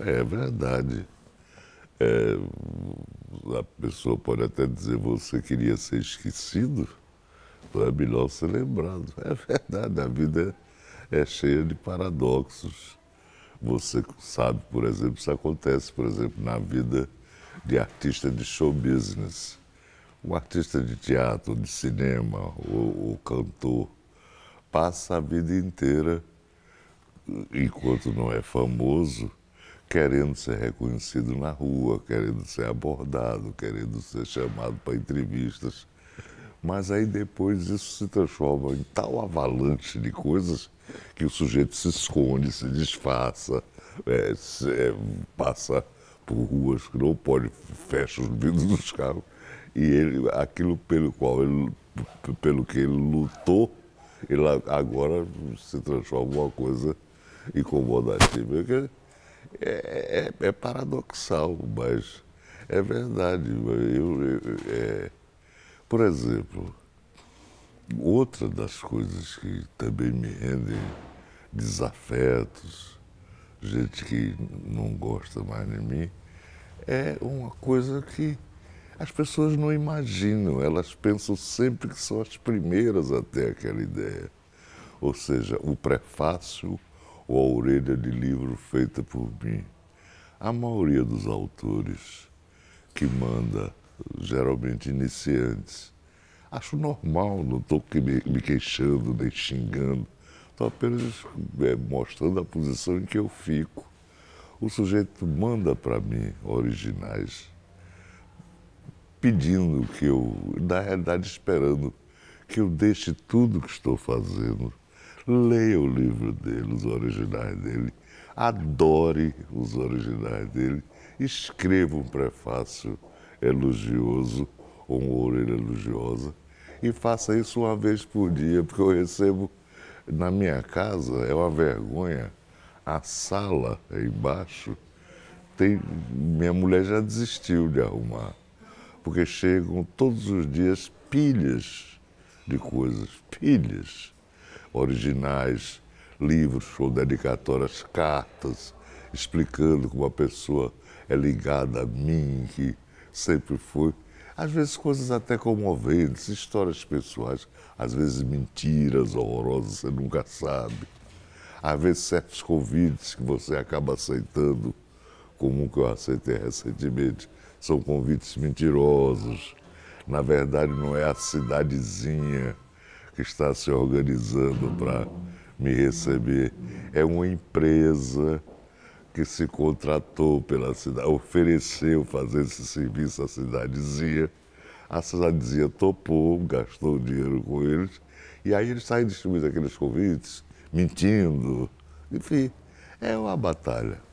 É verdade. É, a pessoa pode até dizer você queria ser esquecido, é melhor ser lembrado. É verdade, a vida é, é cheia de paradoxos. Você sabe, por exemplo, isso acontece, por exemplo, na vida de artista de show business. Um artista de teatro, de cinema, ou, ou cantor, passa a vida inteira, enquanto não é famoso, querendo ser reconhecido na rua, querendo ser abordado, querendo ser chamado para entrevistas. Mas aí depois isso se transforma em tal avalanche de coisas que o sujeito se esconde, se disfarça, é, se, é, passa por ruas que não pode, fecha os vidros dos carros. E ele, aquilo pelo qual ele, pelo que ele lutou, ele agora se transforma em uma coisa incomodativa. É, é, é paradoxal, mas é verdade. Eu, eu, é... por exemplo, outra das coisas que também me rendem desafetos, gente que não gosta mais de mim, é uma coisa que as pessoas não imaginam, elas pensam sempre que são as primeiras a ter aquela ideia. Ou seja, o prefácio ou a orelha de livro feita por mim. A maioria dos autores que manda, geralmente iniciantes, acho normal, não estou me, me queixando nem xingando, estou apenas é, mostrando a posição em que eu fico. O sujeito manda para mim originais, pedindo que eu, na realidade, esperando que eu deixe tudo que estou fazendo leia o livro dele, os originais dele, adore os originais dele, escreva um prefácio elogioso, ou uma orelha elogiosa, e faça isso uma vez por dia, porque eu recebo na minha casa, é uma vergonha, a sala embaixo, tem, minha mulher já desistiu de arrumar, porque chegam todos os dias pilhas de coisas, pilhas originais, livros ou dedicatórias, cartas, explicando como a pessoa é ligada a mim, que sempre foi. Às vezes coisas até comoventes, histórias pessoais, às vezes mentiras horrorosas, você nunca sabe. Às vezes certos convites que você acaba aceitando, como o que eu aceitei recentemente, são convites mentirosos. Na verdade, não é a cidadezinha que está se organizando para me receber. É uma empresa que se contratou pela cidade, ofereceu fazer esse serviço à cidadezinha. A cidadezinha topou, gastou dinheiro com eles, e aí eles saem distribuindo aqueles convites, mentindo. Enfim, é uma batalha.